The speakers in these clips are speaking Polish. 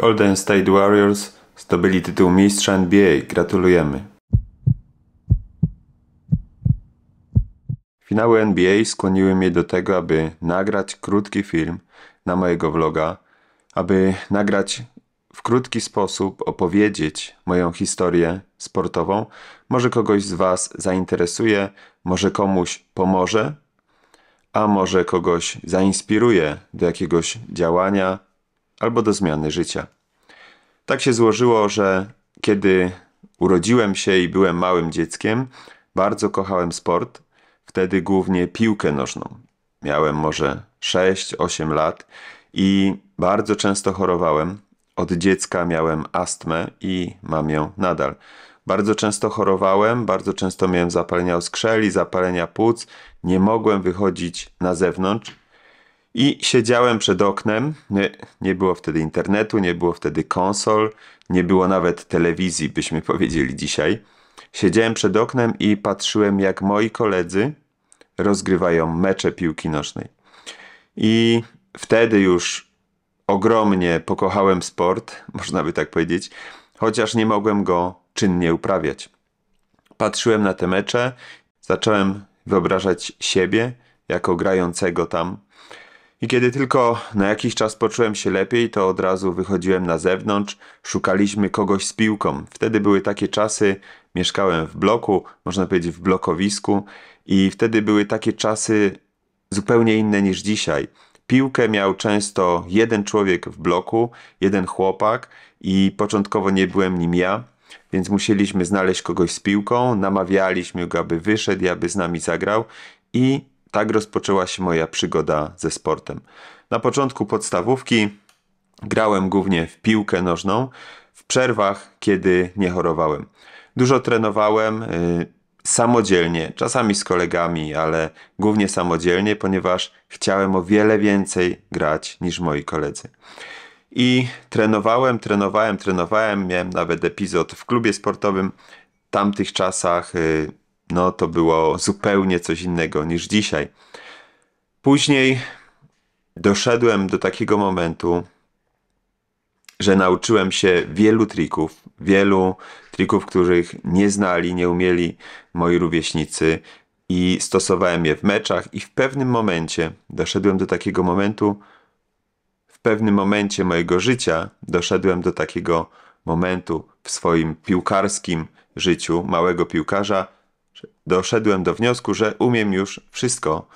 Golden State Warriors zdobyli tytuł mistrza NBA. Gratulujemy. Finały NBA skłoniły mnie do tego, aby nagrać krótki film na mojego vloga, aby nagrać w krótki sposób opowiedzieć moją historię sportową. Może kogoś z Was zainteresuje, może komuś pomoże, a może kogoś zainspiruje do jakiegoś działania, albo do zmiany życia. Tak się złożyło, że kiedy urodziłem się i byłem małym dzieckiem, bardzo kochałem sport, wtedy głównie piłkę nożną. Miałem może 6-8 lat i bardzo często chorowałem. Od dziecka miałem astmę i mam ją nadal. Bardzo często chorowałem, bardzo często miałem zapalenia skrzeli, zapalenia płuc. Nie mogłem wychodzić na zewnątrz, i siedziałem przed oknem. Nie, nie było wtedy internetu, nie było wtedy konsol, nie było nawet telewizji, byśmy powiedzieli dzisiaj. Siedziałem przed oknem i patrzyłem, jak moi koledzy rozgrywają mecze piłki nożnej. I wtedy już ogromnie pokochałem sport, można by tak powiedzieć, chociaż nie mogłem go czynnie uprawiać. Patrzyłem na te mecze, zacząłem wyobrażać siebie jako grającego tam i kiedy tylko na jakiś czas poczułem się lepiej, to od razu wychodziłem na zewnątrz, szukaliśmy kogoś z piłką. Wtedy były takie czasy, mieszkałem w bloku, można powiedzieć w blokowisku, i wtedy były takie czasy zupełnie inne niż dzisiaj. Piłkę miał często jeden człowiek w bloku, jeden chłopak, i początkowo nie byłem nim ja, więc musieliśmy znaleźć kogoś z piłką, namawialiśmy go, aby wyszedł i aby z nami zagrał, i tak rozpoczęła się moja przygoda ze sportem. Na początku podstawówki grałem głównie w piłkę nożną, w przerwach, kiedy nie chorowałem. Dużo trenowałem y, samodzielnie, czasami z kolegami, ale głównie samodzielnie, ponieważ chciałem o wiele więcej grać niż moi koledzy. I trenowałem, trenowałem, trenowałem. Miałem nawet epizod w klubie sportowym. W tamtych czasach. Y, no to było zupełnie coś innego niż dzisiaj. Później doszedłem do takiego momentu, że nauczyłem się wielu trików, wielu trików, których nie znali, nie umieli moi rówieśnicy i stosowałem je w meczach i w pewnym momencie doszedłem do takiego momentu, w pewnym momencie mojego życia doszedłem do takiego momentu w swoim piłkarskim życiu małego piłkarza, doszedłem do wniosku, że umiem już wszystko,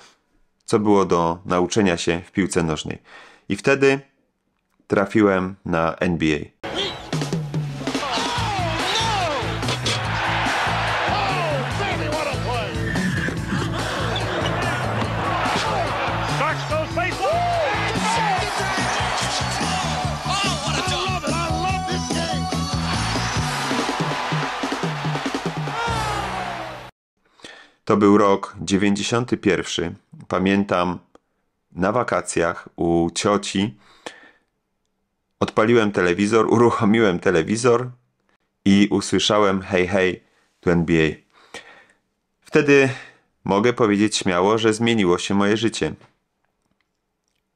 co było do nauczenia się w piłce nożnej. I wtedy trafiłem na NBA. To był rok 91. Pamiętam na wakacjach u cioci odpaliłem telewizor, uruchomiłem telewizor i usłyszałem hej hej tu NBA. Wtedy mogę powiedzieć śmiało, że zmieniło się moje życie.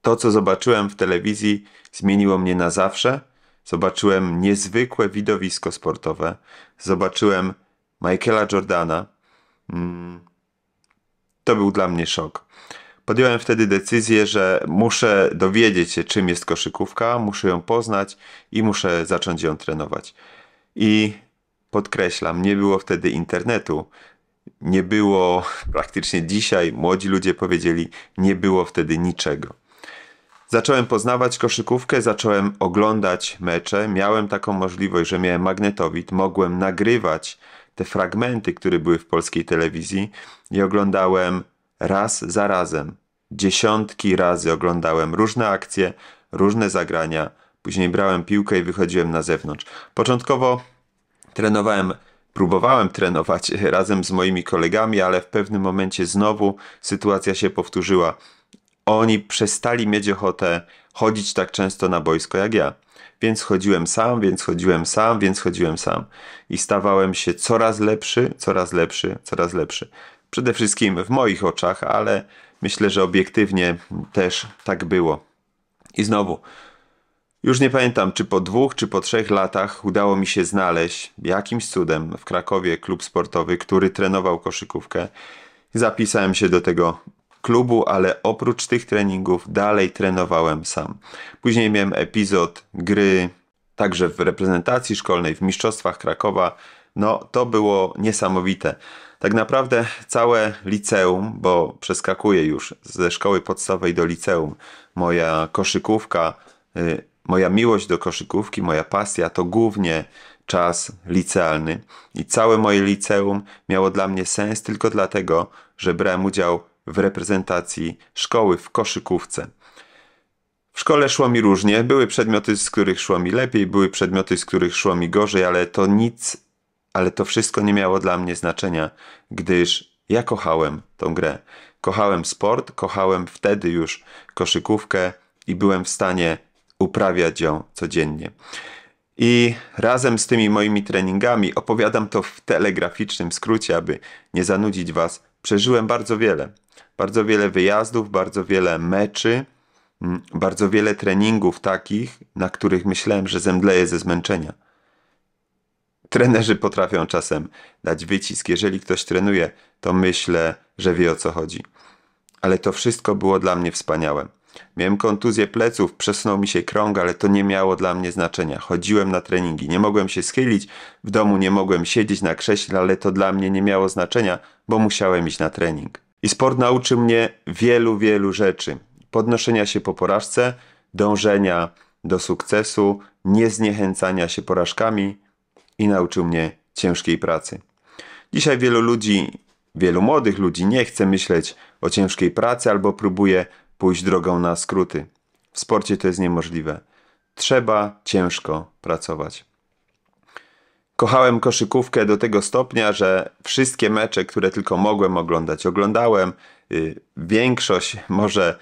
To, co zobaczyłem w telewizji, zmieniło mnie na zawsze. Zobaczyłem niezwykłe widowisko sportowe. Zobaczyłem Michaela Jordana, to był dla mnie szok. Podjąłem wtedy decyzję, że muszę dowiedzieć się, czym jest koszykówka, muszę ją poznać i muszę zacząć ją trenować. I podkreślam, nie było wtedy internetu. Nie było praktycznie dzisiaj, młodzi ludzie powiedzieli, nie było wtedy niczego. Zacząłem poznawać koszykówkę, zacząłem oglądać mecze. Miałem taką możliwość, że miałem magnetowid, mogłem nagrywać te fragmenty, które były w polskiej telewizji i oglądałem raz za razem. Dziesiątki razy oglądałem różne akcje, różne zagrania. Później brałem piłkę i wychodziłem na zewnątrz. Początkowo trenowałem, próbowałem trenować razem z moimi kolegami, ale w pewnym momencie znowu sytuacja się powtórzyła. Oni przestali mieć ochotę chodzić tak często na boisko jak ja. Więc chodziłem sam, więc chodziłem sam, więc chodziłem sam. I stawałem się coraz lepszy, coraz lepszy, coraz lepszy. Przede wszystkim w moich oczach, ale myślę, że obiektywnie też tak było. I znowu, już nie pamiętam, czy po dwóch, czy po trzech latach udało mi się znaleźć jakimś cudem w Krakowie klub sportowy, który trenował koszykówkę. Zapisałem się do tego klubu, ale oprócz tych treningów dalej trenowałem sam. Później miałem epizod gry także w reprezentacji szkolnej, w Mistrzostwach Krakowa. No, to było niesamowite. Tak naprawdę całe liceum, bo przeskakuję już ze szkoły podstawowej do liceum, moja koszykówka, y, moja miłość do koszykówki, moja pasja to głównie czas licealny. I całe moje liceum miało dla mnie sens tylko dlatego, że brałem udział w reprezentacji szkoły w koszykówce. W szkole szło mi różnie, były przedmioty, z których szło mi lepiej, były przedmioty, z których szło mi gorzej, ale to nic, ale to wszystko nie miało dla mnie znaczenia, gdyż ja kochałem tą grę. Kochałem sport, kochałem wtedy już koszykówkę i byłem w stanie uprawiać ją codziennie. I razem z tymi moimi treningami opowiadam to w telegraficznym skrócie, aby nie zanudzić Was przeżyłem bardzo wiele. Bardzo wiele wyjazdów, bardzo wiele meczy, mm, bardzo wiele treningów takich, na których myślałem, że zemdleję ze zmęczenia. Trenerzy potrafią czasem dać wycisk. Jeżeli ktoś trenuje, to myślę, że wie o co chodzi. Ale to wszystko było dla mnie wspaniałe. Miałem kontuzję pleców, przesunął mi się krąg, ale to nie miało dla mnie znaczenia. Chodziłem na treningi, nie mogłem się schylić, w domu nie mogłem siedzieć na krześle, ale to dla mnie nie miało znaczenia, bo musiałem iść na trening. I sport nauczył mnie wielu, wielu rzeczy. Podnoszenia się po porażce, dążenia do sukcesu, niezniechęcania się porażkami i nauczył mnie ciężkiej pracy. Dzisiaj wielu ludzi, wielu młodych ludzi nie chce myśleć o ciężkiej pracy albo próbuje pójść drogą na skróty. W sporcie to jest niemożliwe. Trzeba ciężko pracować. Kochałem koszykówkę do tego stopnia, że wszystkie mecze, które tylko mogłem oglądać, oglądałem. Y, większość może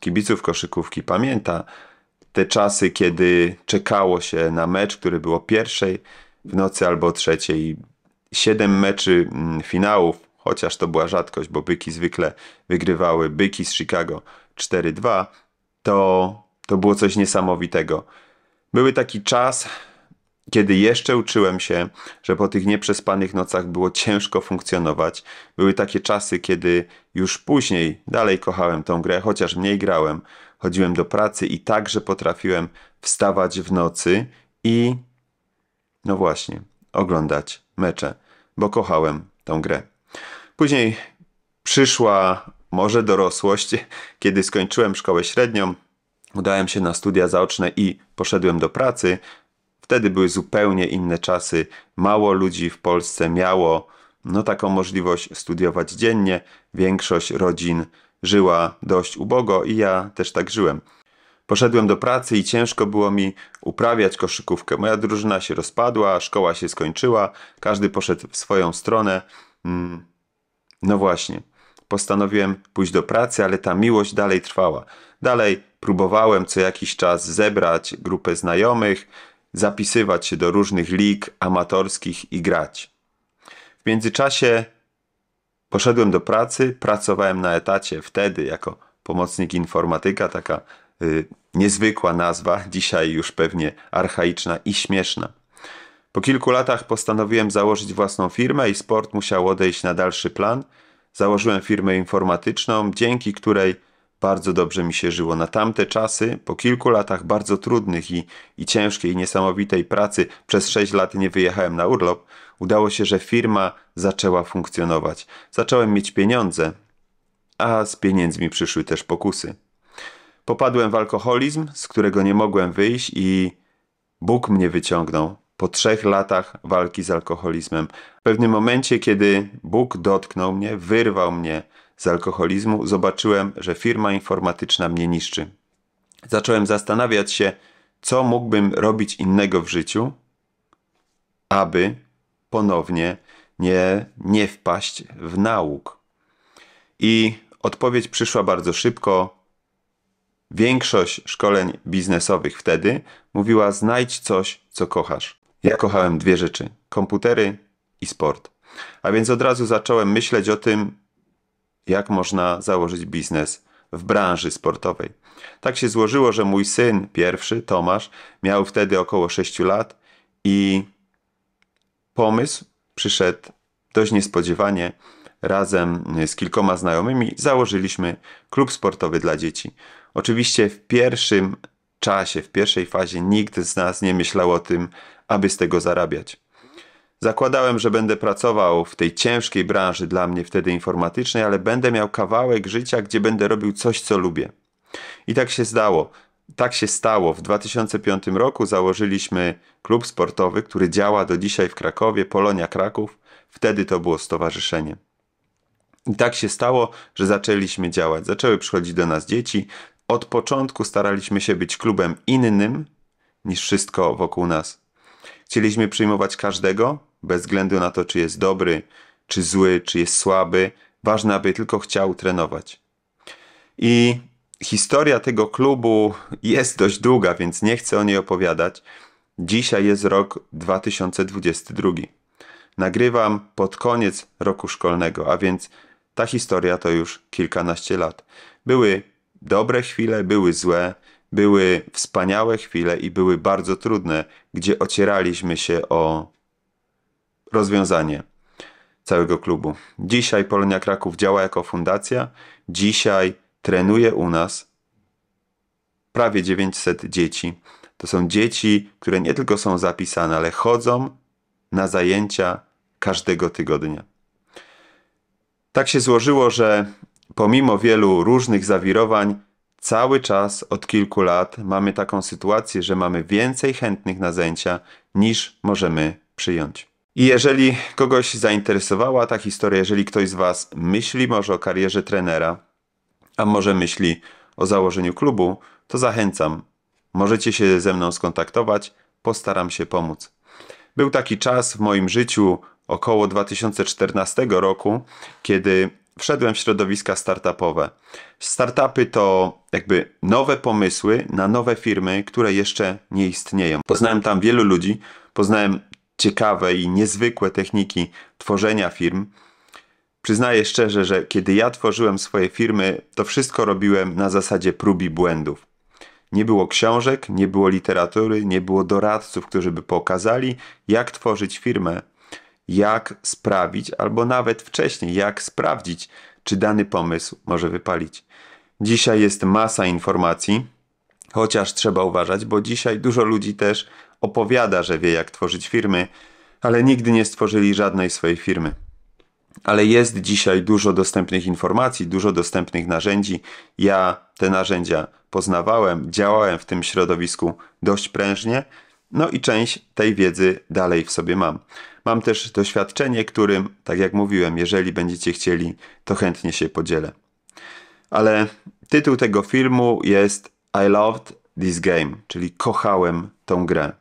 kibiców koszykówki pamięta te czasy, kiedy czekało się na mecz, który było pierwszej w nocy albo trzeciej. Siedem meczy mm, finałów, chociaż to była rzadkość, bo byki zwykle wygrywały, byki z Chicago 4-2, to, to było coś niesamowitego. Były taki czas, kiedy jeszcze uczyłem się, że po tych nieprzespanych nocach było ciężko funkcjonować. Były takie czasy, kiedy już później dalej kochałem tą grę, chociaż mniej grałem. Chodziłem do pracy i także potrafiłem wstawać w nocy i no właśnie, oglądać mecze, bo kochałem tą grę. Później przyszła może dorosłość, kiedy skończyłem szkołę średnią, udałem się na studia zaoczne i poszedłem do pracy. Wtedy były zupełnie inne czasy. Mało ludzi w Polsce miało no, taką możliwość studiować dziennie. Większość rodzin żyła dość ubogo i ja też tak żyłem. Poszedłem do pracy i ciężko było mi uprawiać koszykówkę. Moja drużyna się rozpadła, szkoła się skończyła, każdy poszedł w swoją stronę. Mm, no właśnie postanowiłem pójść do pracy, ale ta miłość dalej trwała. Dalej próbowałem co jakiś czas zebrać grupę znajomych, zapisywać się do różnych lig amatorskich i grać. W międzyczasie poszedłem do pracy, pracowałem na etacie wtedy jako pomocnik informatyka, taka y, niezwykła nazwa, dzisiaj już pewnie archaiczna i śmieszna. Po kilku latach postanowiłem założyć własną firmę i sport musiał odejść na dalszy plan – Założyłem firmę informatyczną, dzięki której bardzo dobrze mi się żyło. Na tamte czasy, po kilku latach bardzo trudnych i, i ciężkiej, niesamowitej pracy, przez 6 lat nie wyjechałem na urlop, udało się, że firma zaczęła funkcjonować. Zacząłem mieć pieniądze, a z pieniędzmi przyszły też pokusy. Popadłem w alkoholizm, z którego nie mogłem wyjść i Bóg mnie wyciągnął po trzech latach walki z alkoholizmem. W pewnym momencie, kiedy Bóg dotknął mnie, wyrwał mnie z alkoholizmu, zobaczyłem, że firma informatyczna mnie niszczy. Zacząłem zastanawiać się, co mógłbym robić innego w życiu, aby ponownie nie, nie wpaść w nauk. I odpowiedź przyszła bardzo szybko. Większość szkoleń biznesowych wtedy mówiła: znajdź coś, co kochasz. Ja kochałem dwie rzeczy: komputery i sport. A więc od razu zacząłem myśleć o tym, jak można założyć biznes w branży sportowej. Tak się złożyło, że mój syn pierwszy, Tomasz, miał wtedy około 6 lat i pomysł przyszedł dość niespodziewanie. Razem z kilkoma znajomymi założyliśmy klub sportowy dla dzieci. Oczywiście w pierwszym czasie, w pierwszej fazie nikt z nas nie myślał o tym, aby z tego zarabiać. Zakładałem, że będę pracował w tej ciężkiej branży dla mnie wtedy informatycznej, ale będę miał kawałek życia, gdzie będę robił coś, co lubię. I tak się zdało. Tak się stało. W 2005 roku założyliśmy klub sportowy, który działa do dzisiaj w Krakowie, Polonia Kraków. Wtedy to było stowarzyszenie. I tak się stało, że zaczęliśmy działać. Zaczęły przychodzić do nas dzieci. Od początku staraliśmy się być klubem innym niż wszystko wokół nas. Chcieliśmy przyjmować każdego, bez względu na to, czy jest dobry, czy zły, czy jest słaby. Ważne, aby tylko chciał trenować. I historia tego klubu jest dość długa, więc nie chcę o niej opowiadać. Dzisiaj jest rok 2022. Nagrywam pod koniec roku szkolnego, a więc ta historia to już kilkanaście lat. Były dobre chwile, były złe, były wspaniałe chwile i były bardzo trudne, gdzie ocieraliśmy się o rozwiązanie całego klubu. Dzisiaj Polonia Kraków działa jako fundacja. Dzisiaj trenuje u nas prawie 900 dzieci. To są dzieci, które nie tylko są zapisane, ale chodzą na zajęcia każdego tygodnia. Tak się złożyło, że pomimo wielu różnych zawirowań, Cały czas od kilku lat mamy taką sytuację, że mamy więcej chętnych na zajęcia niż możemy przyjąć. I jeżeli kogoś zainteresowała ta historia, jeżeli ktoś z Was myśli może o karierze trenera, a może myśli o założeniu klubu, to zachęcam. Możecie się ze mną skontaktować, postaram się pomóc. Był taki czas w moim życiu około 2014 roku, kiedy wszedłem w środowiska startupowe. Startupy to jakby nowe pomysły na nowe firmy, które jeszcze nie istnieją. Poznałem tam wielu ludzi, poznałem ciekawe i niezwykłe techniki tworzenia firm. Przyznaję szczerze, że kiedy ja tworzyłem swoje firmy, to wszystko robiłem na zasadzie prób i błędów. Nie było książek, nie było literatury, nie było doradców, którzy by pokazali, jak tworzyć firmę jak sprawić, albo nawet wcześniej, jak sprawdzić, czy dany pomysł może wypalić. Dzisiaj jest masa informacji, chociaż trzeba uważać, bo dzisiaj dużo ludzi też opowiada, że wie, jak tworzyć firmy, ale nigdy nie stworzyli żadnej swojej firmy. Ale jest dzisiaj dużo dostępnych informacji, dużo dostępnych narzędzi. Ja te narzędzia poznawałem, działałem w tym środowisku dość prężnie, no i część tej wiedzy dalej w sobie mam. Mam też doświadczenie, którym, tak jak mówiłem, jeżeli będziecie chcieli, to chętnie się podzielę. Ale tytuł tego filmu jest I Loved This Game, czyli kochałem tą grę.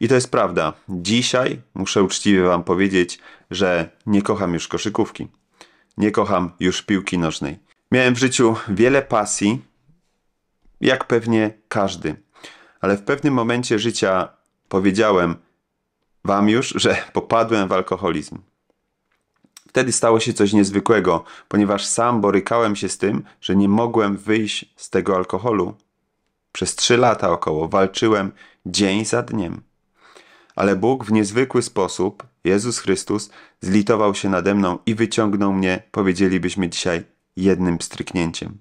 I to jest prawda. Dzisiaj muszę uczciwie Wam powiedzieć, że nie kocham już koszykówki. Nie kocham już piłki nożnej. Miałem w życiu wiele pasji, jak pewnie każdy, ale w pewnym momencie życia powiedziałem, wam już, że popadłem w alkoholizm. Wtedy stało się coś niezwykłego, ponieważ sam borykałem się z tym, że nie mogłem wyjść z tego alkoholu. Przez trzy lata około walczyłem dzień za dniem. Ale Bóg w niezwykły sposób, Jezus Chrystus, zlitował się nade mną i wyciągnął mnie, powiedzielibyśmy dzisiaj, jednym stryknięciem.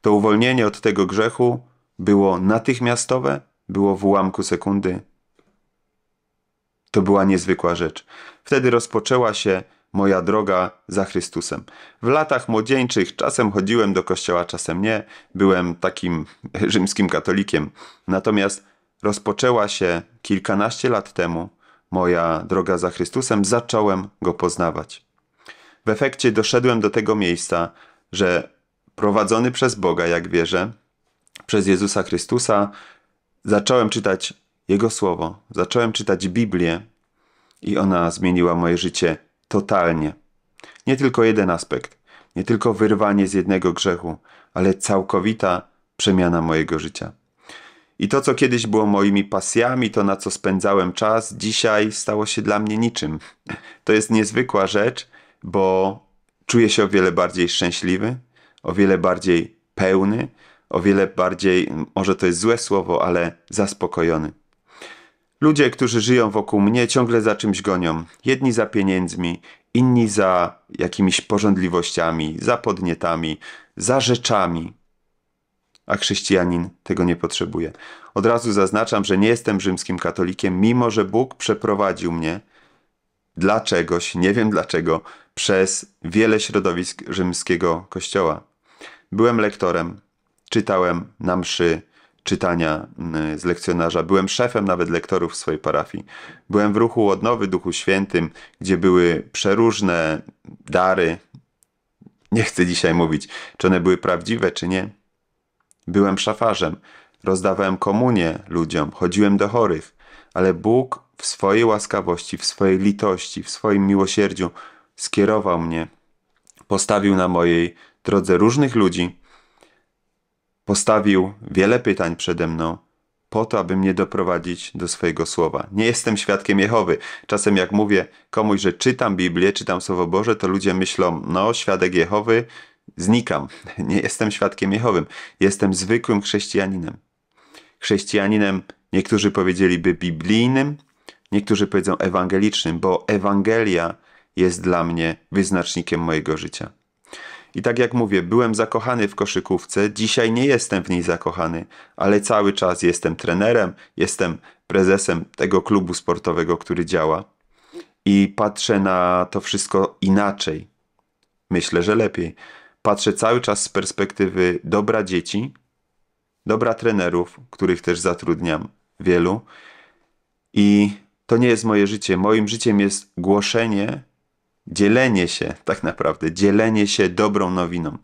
To uwolnienie od tego grzechu było natychmiastowe, było w ułamku sekundy. To była niezwykła rzecz. Wtedy rozpoczęła się moja droga za Chrystusem. W latach młodzieńczych czasem chodziłem do kościoła, czasem nie. Byłem takim rzymskim katolikiem. Natomiast rozpoczęła się kilkanaście lat temu moja droga za Chrystusem, zacząłem go poznawać. W efekcie doszedłem do tego miejsca, że prowadzony przez Boga, jak wierzę, przez Jezusa Chrystusa, zacząłem czytać jego słowo. Zacząłem czytać Biblię i ona zmieniła moje życie totalnie. Nie tylko jeden aspekt, nie tylko wyrwanie z jednego grzechu, ale całkowita przemiana mojego życia. I to, co kiedyś było moimi pasjami, to na co spędzałem czas, dzisiaj stało się dla mnie niczym. To jest niezwykła rzecz, bo czuję się o wiele bardziej szczęśliwy, o wiele bardziej pełny, o wiele bardziej, może to jest złe słowo, ale zaspokojony. Ludzie, którzy żyją wokół mnie, ciągle za czymś gonią. Jedni za pieniędzmi, inni za jakimiś porządliwościami, za podnietami, za rzeczami. A chrześcijanin tego nie potrzebuje. Od razu zaznaczam, że nie jestem rzymskim katolikiem, mimo że Bóg przeprowadził mnie dla czegoś, nie wiem dlaczego, przez wiele środowisk rzymskiego kościoła. Byłem lektorem, czytałem na mszy, czytania mm, z lekcjonarza. Byłem szefem nawet lektorów w swojej parafii. Byłem w ruchu odnowy Duchu Świętym, gdzie były przeróżne dary. Nie chcę dzisiaj mówić, czy one były prawdziwe, czy nie. Byłem szafarzem, rozdawałem komunię ludziom, chodziłem do chorych, ale Bóg w swojej łaskawości, w swojej litości, w swoim miłosierdziu skierował mnie, postawił na mojej drodze różnych ludzi, Postawił wiele pytań przede mną, po to, aby mnie doprowadzić do swojego słowa. Nie jestem świadkiem Jehowy. Czasem, jak mówię komuś, że czytam Biblię, czytam Słowo Boże, to ludzie myślą: No, świadek Jehowy, znikam. Nie jestem świadkiem Jehowym. Jestem zwykłym chrześcijaninem. Chrześcijaninem, niektórzy powiedzieliby biblijnym, niektórzy powiedzą ewangelicznym, bo Ewangelia jest dla mnie wyznacznikiem mojego życia. I tak jak mówię, byłem zakochany w koszykówce, dzisiaj nie jestem w niej zakochany, ale cały czas jestem trenerem, jestem prezesem tego klubu sportowego, który działa i patrzę na to wszystko inaczej. Myślę, że lepiej. Patrzę cały czas z perspektywy dobra dzieci, dobra trenerów, których też zatrudniam wielu. I to nie jest moje życie. Moim życiem jest głoszenie dzielenie się, tak naprawdę, dzielenie się dobrą nowiną.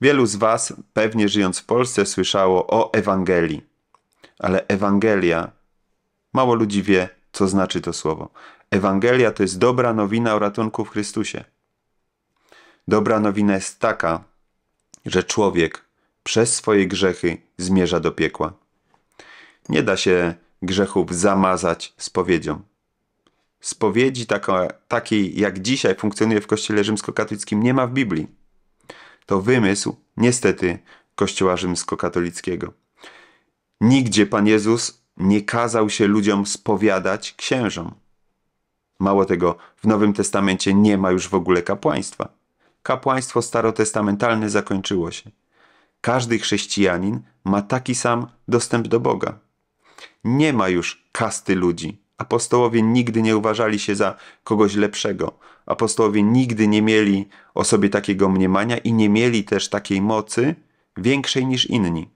Wielu z Was, pewnie żyjąc w Polsce, słyszało o Ewangelii, ale Ewangelia, mało ludzi wie, co znaczy to słowo. Ewangelia to jest dobra nowina o ratunku w Chrystusie. Dobra nowina jest taka, że człowiek przez swoje grzechy zmierza do piekła. Nie da się grzechów zamazać spowiedzią spowiedzi taka, takiej, jak dzisiaj funkcjonuje w Kościele rzymskokatolickim, nie ma w Biblii. To wymysł, niestety, Kościoła rzymskokatolickiego. Nigdzie Pan Jezus nie kazał się ludziom spowiadać księżom. Mało tego, w Nowym Testamencie nie ma już w ogóle kapłaństwa. Kapłaństwo starotestamentalne zakończyło się. Każdy chrześcijanin ma taki sam dostęp do Boga. Nie ma już kasty ludzi, Apostołowie nigdy nie uważali się za kogoś lepszego. Apostołowie nigdy nie mieli o sobie takiego mniemania i nie mieli też takiej mocy większej niż inni.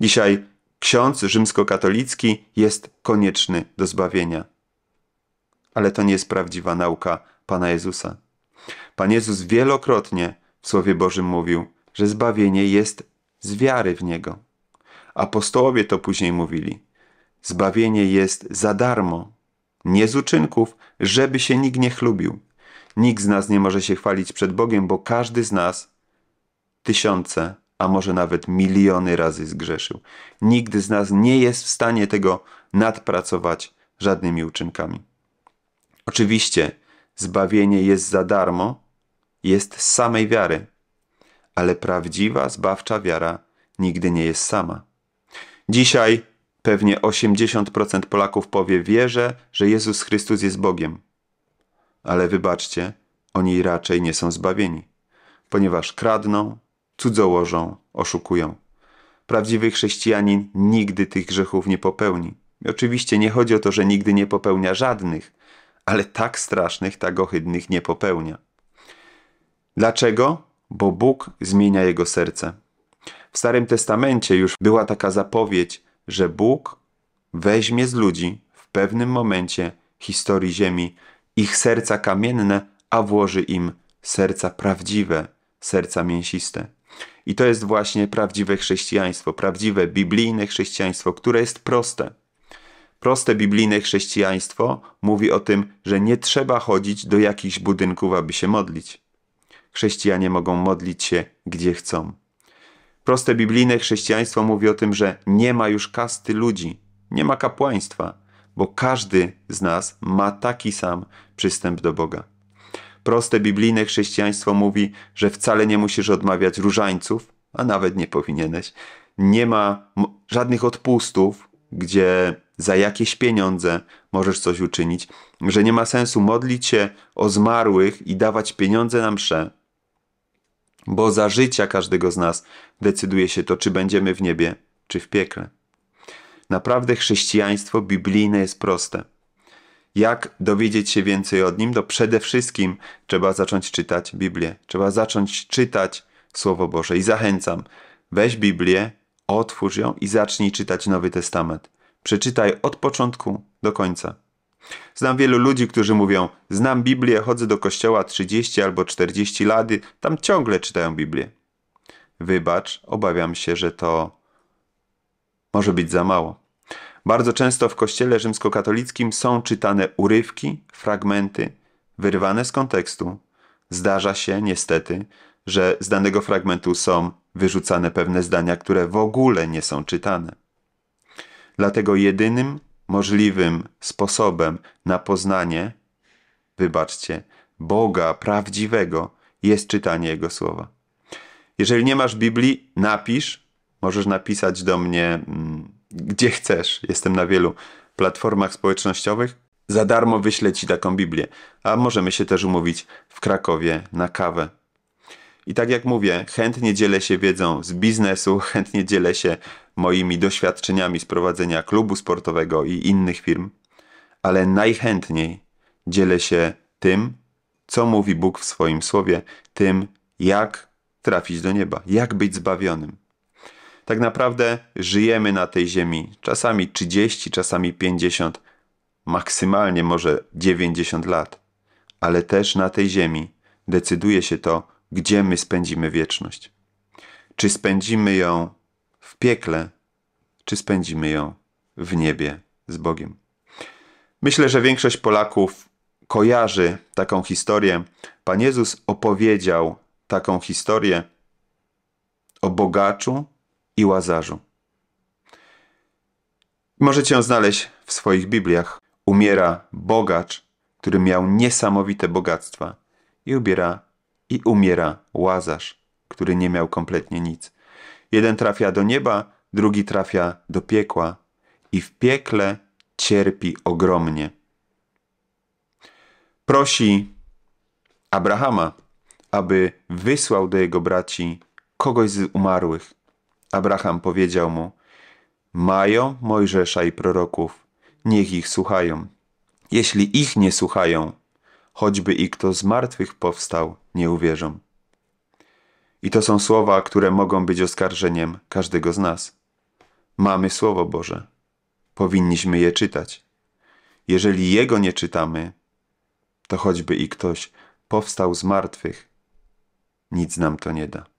Dzisiaj ksiądz rzymskokatolicki jest konieczny do zbawienia. Ale to nie jest prawdziwa nauka Pana Jezusa. Pan Jezus wielokrotnie w Słowie Bożym mówił, że zbawienie jest z wiary w Niego. Apostołowie to później mówili. Zbawienie jest za darmo, nie z uczynków, żeby się nikt nie chlubił. Nikt z nas nie może się chwalić przed Bogiem, bo każdy z nas tysiące, a może nawet miliony razy zgrzeszył. Nikt z nas nie jest w stanie tego nadpracować żadnymi uczynkami. Oczywiście zbawienie jest za darmo, jest z samej wiary, ale prawdziwa zbawcza wiara nigdy nie jest sama. Dzisiaj Pewnie 80% Polaków powie: Wierzę, że Jezus Chrystus jest Bogiem. Ale wybaczcie, oni raczej nie są zbawieni, ponieważ kradną, cudzołożą, oszukują. Prawdziwy chrześcijanin nigdy tych grzechów nie popełni. oczywiście nie chodzi o to, że nigdy nie popełnia żadnych, ale tak strasznych, tak ohydnych nie popełnia. Dlaczego? Bo Bóg zmienia jego serce. W Starym Testamencie już była taka zapowiedź, że Bóg weźmie z ludzi w pewnym momencie historii Ziemi ich serca kamienne, a włoży im serca prawdziwe, serca mięsiste. I to jest właśnie prawdziwe chrześcijaństwo, prawdziwe biblijne chrześcijaństwo, które jest proste. Proste biblijne chrześcijaństwo mówi o tym, że nie trzeba chodzić do jakichś budynków, aby się modlić. Chrześcijanie mogą modlić się gdzie chcą. Proste biblijne chrześcijaństwo mówi o tym, że nie ma już kasty ludzi, nie ma kapłaństwa, bo każdy z nas ma taki sam przystęp do Boga. Proste biblijne chrześcijaństwo mówi, że wcale nie musisz odmawiać różańców, a nawet nie powinieneś. Nie ma żadnych odpustów, gdzie za jakieś pieniądze możesz coś uczynić, że nie ma sensu modlić się o zmarłych i dawać pieniądze na msze, bo za życia każdego z nas decyduje się to, czy będziemy w niebie, czy w piekle. Naprawdę chrześcijaństwo biblijne jest proste. Jak dowiedzieć się więcej o nim? To no przede wszystkim trzeba zacząć czytać Biblię. Trzeba zacząć czytać Słowo Boże. I zachęcam, weź Biblię, otwórz ją i zacznij czytać Nowy Testament. Przeczytaj od początku do końca. Znam wielu ludzi, którzy mówią: Znam Biblię, chodzę do kościoła 30 albo 40 lat, tam ciągle czytają Biblię. Wybacz, obawiam się, że to może być za mało. Bardzo często w kościele rzymskokatolickim są czytane urywki, fragmenty, wyrwane z kontekstu. Zdarza się, niestety, że z danego fragmentu są wyrzucane pewne zdania, które w ogóle nie są czytane. Dlatego jedynym możliwym sposobem na poznanie, wybaczcie, Boga prawdziwego jest czytanie Jego słowa. Jeżeli nie masz Biblii, napisz, możesz napisać do mnie mm, gdzie chcesz. Jestem na wielu platformach społecznościowych. Za darmo wyślę Ci taką Biblię, a możemy się też umówić w Krakowie na kawę. I tak jak mówię, chętnie dzielę się wiedzą z biznesu, chętnie dzielę się moimi doświadczeniami z prowadzenia klubu sportowego i innych firm, ale najchętniej dzielę się tym, co mówi Bóg w swoim słowie, tym, jak trafić do nieba, jak być zbawionym. Tak naprawdę żyjemy na tej ziemi czasami 30, czasami 50, maksymalnie może 90 lat, ale też na tej ziemi decyduje się to, gdzie my spędzimy wieczność. Czy spędzimy ją w piekle, czy spędzimy ją w niebie z Bogiem. Myślę, że większość Polaków kojarzy taką historię. Pan Jezus opowiedział taką historię o bogaczu i łazarzu. Możecie ją znaleźć w swoich Bibliach. Umiera bogacz, który miał niesamowite bogactwa i ubiera i umiera Łazarz, który nie miał kompletnie nic. Jeden trafia do nieba, drugi trafia do piekła i w piekle cierpi ogromnie. Prosi Abrahama, aby wysłał do jego braci kogoś z umarłych. Abraham powiedział mu: Mają Mojżesza i proroków, niech ich słuchają. Jeśli ich nie słuchają, choćby i kto z martwych powstał, nie uwierzą. I to są słowa, które mogą być oskarżeniem każdego z nas. Mamy Słowo Boże. Powinniśmy je czytać. Jeżeli Jego nie czytamy, to choćby i ktoś powstał z martwych, nic nam to nie da.